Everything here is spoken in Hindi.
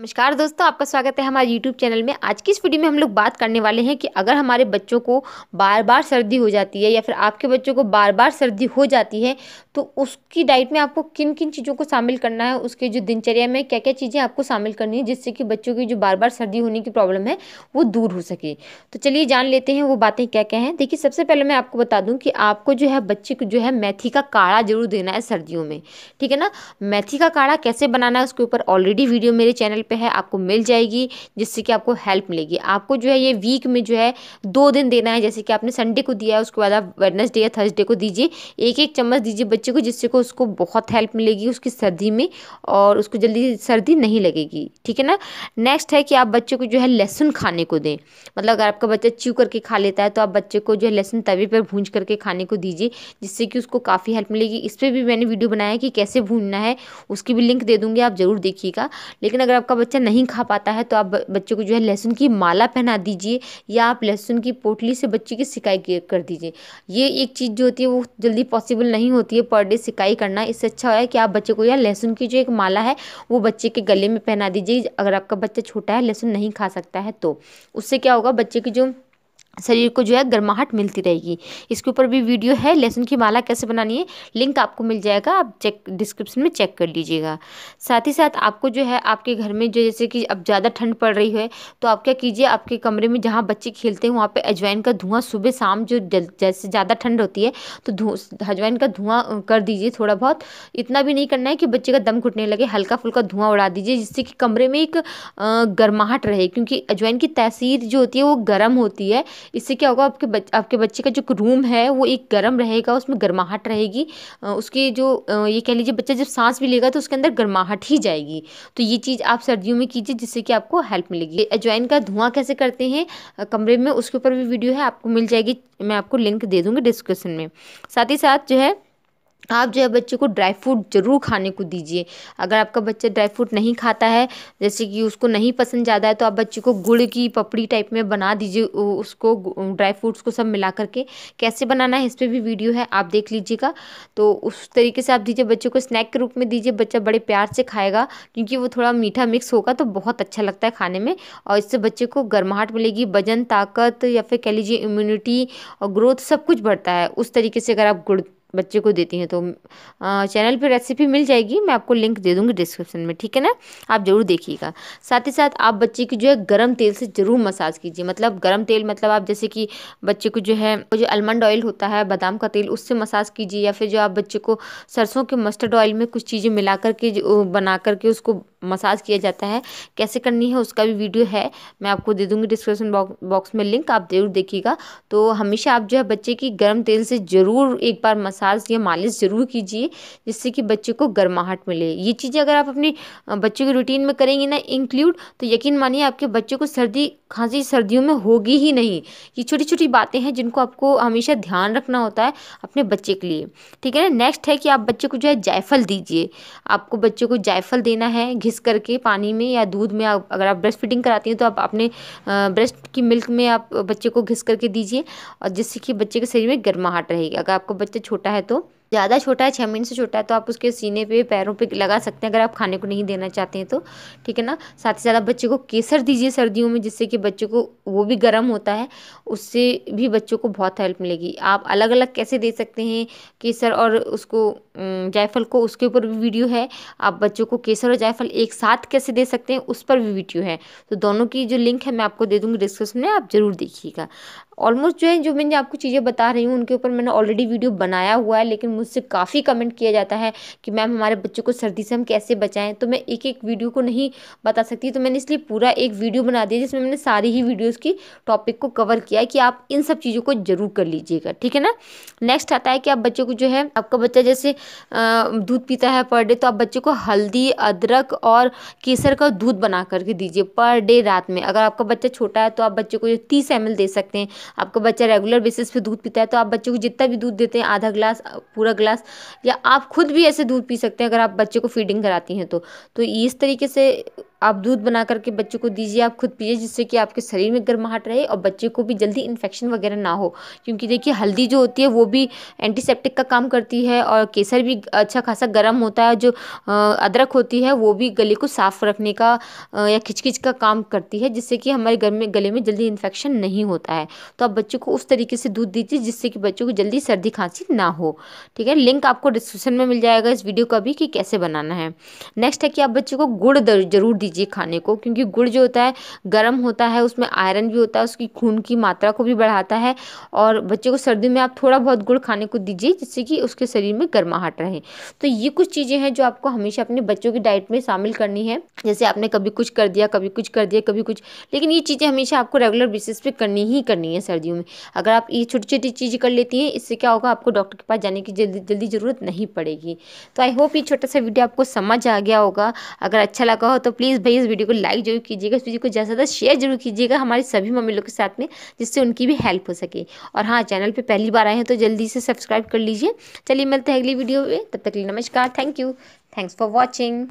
नमस्कार दोस्तों आपका स्वागत है हमारे YouTube चैनल में आज की इस वीडियो में हम लोग बात करने वाले हैं कि अगर हमारे बच्चों को बार बार सर्दी हो जाती है या फिर आपके बच्चों को बार बार सर्दी हो जाती है तो उसकी डाइट में आपको किन किन चीज़ों को शामिल करना है उसके जो दिनचर्या में क्या क्या चीज़ें आपको शामिल करनी है जिससे कि बच्चों की जो बार बार सर्दी होने की प्रॉब्लम है वो दूर हो सके तो चलिए जान लेते हैं वो बातें क्या क्या हैं देखिए सबसे पहले मैं आपको बता दूँ कि आपको जो है बच्चे को जो है मैथी का काढ़ा जरूर देना है सर्दियों में ठीक है ना मैथी का काढ़ा कैसे बनाना है उसके ऊपर ऑलरेडी वीडियो मेरे चैनल पे है आपको मिल जाएगी जिससे कि आपको हेल्प मिलेगी आपको जो है ये वीक में जो है दो दिन देना है जैसे कि आपने संडे को दिया है उसके बाद आप वेडनेसडे या थर्सडे को दीजिए एक एक चम्मच दीजिए बच्चे को जिससे को उसको बहुत हेल्प मिलेगी उसकी सर्दी में और उसको जल्दी सर्दी नहीं लगेगी ठीक है ना नेक्स्ट है कि आप बच्चे को जो है लहसुन खाने को दें मतलब अगर आपका बच्चा च्यू करके खा लेता है तो आप बच्चे को जो है लहसुन तवे पर भूंज करके खाने को दीजिए जिससे कि उसको काफ़ी हेल्प मिलेगी इस पर भी मैंने वीडियो बनाया कि कैसे भूनना है उसकी भी लिंक दे दूँगी आप ज़रूर देखिएगा लेकिन अगर आपका बच्चा नहीं खा पाता है तो आप बच्चे को जो है लहसुन की माला पहना दीजिए या आप लहसुन की पोटली से बच्चे की सिकाई कर दीजिए ये एक चीज़ जो होती है वो जल्दी पॉसिबल नहीं होती है पर डे सिकाई करना इससे अच्छा है कि आप बच्चे को या लहसुन की जो एक माला है वो बच्चे के गले में पहना दीजिए अगर आपका बच्चा छोटा है लहसुन नहीं खा सकता है तो उससे क्या होगा बच्चे की जो शरीर को जो है गर्माहट मिलती रहेगी इसके ऊपर भी वीडियो है लहसुन की माला कैसे बनानी है लिंक आपको मिल जाएगा आप चेक डिस्क्रिप्शन में चेक कर लीजिएगा साथ ही साथ आपको जो है आपके घर में जो जैसे कि अब ज़्यादा ठंड पड़ रही है तो आप क्या कीजिए आपके कमरे में जहाँ बच्चे खेलते हैं वहाँ पर अजवाइन का धुआं सुबह शाम जो जैसे ज़्यादा ठंड होती है तो अजवाइन का धुआँ कर दीजिए थोड़ा बहुत इतना भी नहीं करना है कि बच्चे का दम घुटने लगे हल्का फुल्का धुआँ उड़ा दीजिए जिससे कि कमरे में एक गर्माहट रहे क्योंकि अजवाइन की तासीर जो होती है वो गर्म होती है इससे क्या होगा आपके बच, आपके बच्चे का जो रूम है वो एक गर्म रहेगा उसमें गर्माहट रहेगी उसकी जो ये कह लीजिए बच्चा जब सांस भी लेगा तो उसके अंदर गर्माहट ही जाएगी तो ये चीज़ आप सर्दियों में कीजिए जिससे कि आपको हेल्प मिलेगी अजवाइन का धुआं कैसे करते हैं कमरे में उसके ऊपर भी वीडियो है आपको मिल जाएगी मैं आपको लिंक दे दूँगी डिस्क्रिप्सन में साथ ही साथ जो है आप जो है बच्चे को ड्राई फ्रूट ज़रूर खाने को दीजिए अगर आपका बच्चा ड्राई फ्रूट नहीं खाता है जैसे कि उसको नहीं पसंद ज़्यादा है तो आप बच्चे को गुड़ की पपड़ी टाइप में बना दीजिए उसको ड्राई फ्रूट्स को सब मिला करके कैसे बनाना है इस पर भी वीडियो है आप देख लीजिएगा तो उस तरीके से आप दीजिए बच्चे को स्नैक के रूप में दीजिए बच्चा बड़े प्यार से खाएगा क्योंकि वो थोड़ा मीठा मिक्स होगा तो बहुत अच्छा लगता है खाने में और इससे बच्चे को गर्माहट मिलेगी वजन ताकत या फिर कह लीजिए इम्यूनिटी और ग्रोथ सब कुछ बढ़ता है उस तरीके से अगर आप गुड़ बच्चे को देती हैं तो चैनल पे रेसिपी मिल जाएगी मैं आपको लिंक दे दूँगी डिस्क्रिप्शन में ठीक है ना आप ज़रूर देखिएगा साथ ही साथ आप बच्चे की जो है गर्म तेल से ज़रूर मसाज कीजिए मतलब गर्म तेल मतलब आप जैसे कि बच्चे को जो है जो आलमंड ऑयल होता है बादाम का तेल उससे मसाज कीजिए या फिर जो आप बच्चे को सरसों के मस्टर्ड ऑयल में कुछ चीज़ें मिला करके बना करके उसको मसाज किया जाता है कैसे करनी है उसका भी वीडियो है मैं आपको दे दूँगी डिस्क्रिप्शन बॉक्स में लिंक आप ज़रूर देखिएगा तो हमेशा आप जो है बच्चे की गर्म तेल से ज़रूर एक बार मसाज मसाज या मालिश ज़रूर कीजिए जिससे कि बच्चे को गर्माहट मिले ये चीज़ें अगर आप अपने बच्चों की रूटीन में करेंगे ना इंक्लूड तो यकीन मानिए आपके बच्चे को सर्दी खांसी सर्दियों में होगी ही नहीं ये छोटी छोटी बातें हैं जिनको आपको हमेशा ध्यान रखना होता है अपने बच्चे के लिए ठीक है ना नेक्स्ट है कि आप बच्चे को जो है जायफल दीजिए आपको बच्चे को जायफल देना है घिस करके पानी में या दूध में अगर आप ब्रेस्ट फीडिंग कराती हैं तो आप अपने ब्रेस्ट की मिल्क में आप बच्चे को घिस करके दीजिए और जिससे कि बच्चे के शरीर में गर्माहट रहेगी अगर आपका बच्चा छोटा है तो ज़्यादा छोटा है छः महीने से छोटा है तो आप उसके सीने पे पैरों पे लगा सकते हैं अगर आप खाने को नहीं देना चाहते हैं तो ठीक है ना साथ ही साथ आप बच्चे को केसर दीजिए सर्दियों में जिससे कि बच्चे को वो भी गर्म होता है उससे भी बच्चों को बहुत हेल्प मिलेगी आप अलग अलग कैसे दे सकते हैं केसर और उसको जायफल को उसके ऊपर भी वीडियो है आप बच्चों को केसर और जायफल एक साथ कैसे दे सकते हैं उस पर भी वीडियो है तो दोनों की जो लिंक है मैं आपको दे दूँगी डिस्क्रिप्शन में आप ज़रूर देखिएगा ऑलमोस्ट जो है जो मैंने आपको चीज़ें बता रही हूँ उनके ऊपर मैंने ऑलरेडी वीडियो बनाया हुआ है लेकिन मुझसे काफ़ी कमेंट किया जाता है कि मैम हमारे बच्चों को सर्दी से हम कैसे बचाएं तो मैं एक एक वीडियो को नहीं बता सकती तो मैंने इसलिए पूरा एक वीडियो बना दिया जिसमें मैंने सारी ही वीडियोज़ की टॉपिक को कवर किया है कि आप इन सब चीज़ों को ज़रूर कर लीजिएगा ठीक है ना नेक्स्ट आता है कि आप बच्चों को जो है आपका बच्चा जैसे दूध पीता है पर डे तो आप बच्चे को हल्दी अदरक और केसर का दूध बना करके दीजिए पर डे रात में अगर आपका बच्चा छोटा है तो आप बच्चे को जो तीस एम दे सकते हैं आपका बच्चा रेगुलर बेसिस पे दूध पीता है तो आप बच्चों को जितना भी दूध देते हैं आधा ग्लास पूरा पूरा ग्लास या आप खुद भी ऐसे दूध पी सकते हैं अगर आप बच्चे को फीडिंग कराती हैं तो तो इस तरीके से आप दूध बना करके बच्चे को दीजिए आप खुद पीजिए जिससे कि आपके शरीर में गर्माहट रहे और बच्चे को भी जल्दी इन्फेक्शन वगैरह ना हो क्योंकि देखिए हल्दी जो होती है वो भी एंटीसेप्टिक का काम करती है और केसर भी अच्छा खासा गर्म होता है जो अदरक होती है वो भी गले को साफ़ रखने का या खिचकिच का काम करती है जिससे कि हमारे घर में गले में जल्दी इन्फेक्शन नहीं होता है तो आप बच्चे को उस तरीके से दूध दीजिए जिससे कि बच्चों को जल्दी सर्दी खांसी ना हो ठीक है लिंक आपको डिस्क्रिप्शन में मिल जाएगा इस वीडियो का भी कि कैसे बनाना है नेक्स्ट है कि आप बच्चे को गुड़ ज़रूर दीजिए खाने को क्योंकि गुड़ जो होता है गर्म होता है उसमें आयरन भी होता है उसकी खून की मात्रा को भी बढ़ाता है और बच्चे को सर्दी में आप थोड़ा बहुत गुड़ खाने को दीजिए जिससे कि उसके शरीर में गर्माहट रहे तो ये कुछ चीज़ें हैं जो आपको हमेशा अपने बच्चों की डाइट में शामिल करनी है जैसे आपने कभी कुछ कर दिया कभी कुछ कर दिया कभी कुछ लेकिन ये चीज़ें हमेशा आपको रेगुलर बेसिस पे करनी ही करनी है सर्दियों में अगर आप ये छोटी छोटी चीज़ें कर लेती हैं इससे क्या होगा आपको डॉक्टर के पास जाने की जल्दी जल्दी जल्दी ज़रूरत नहीं पड़ेगी तो आई होप ये छोटा सा वीडियो आपको समझ आ गया होगा अगर अच्छा लगा हो तो प्लीज़ भाई इस वीडियो को लाइक जरूर कीजिएगा इस वीडियो को ज़्यादा से ज़्यादा शेयर जरूर कीजिएगा हमारी सभी मम्मी लोग के साथ में जिससे उनकी भी हेल्प हो सके और हाँ चैनल पर पहली बार आए हैं तो जल्दी से सब्सक्राइब कर लीजिए चलिए मिलते हैं अगली वीडियो में तब तक के लिए नमस्कार thank you thanks for watching